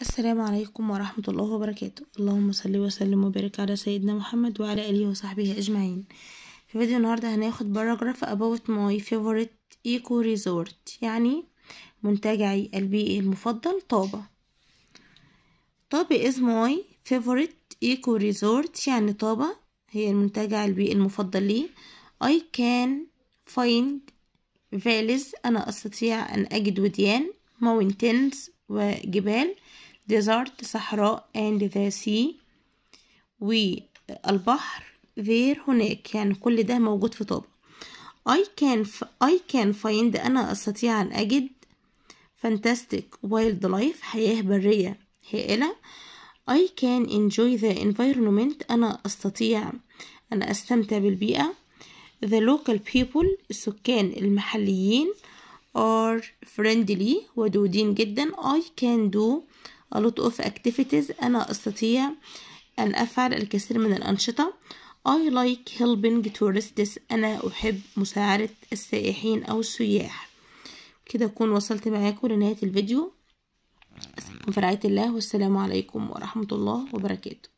السلام عليكم ورحمة الله وبركاته اللهم صل وسلم وبارك على سيدنا محمد وعلى آله وصحبه أجمعين في فيديو النهاردة هناخد باراجراف about my favorite eco resort يعني منتجعي البيئي المفضل طابة طابة is my favorite eco resort يعني طابة هي المنتجع البيئي المفضل لي I can find valleys أنا أستطيع أن أجد وديان mountains وجبال desert صحراء and the sea والبحر there هناك يعني كل ده موجود في طابق I can I can find أنا أستطيع أن أجد fantastic wild life حياة برية هائلة I can enjoy the environment أنا أستطيع أن أستمتع بالبيئة the local people السكان المحليين are friendly ودودين جدا I can do a lot of activities أنا أستطيع أن أفعل الكثير من الأنشطة I like helping tourists أنا أحب مساعدة السائحين أو السياح كده أكون وصلت معاكم لنهاية الفيديو في رعاية الله والسلام عليكم ورحمة الله وبركاته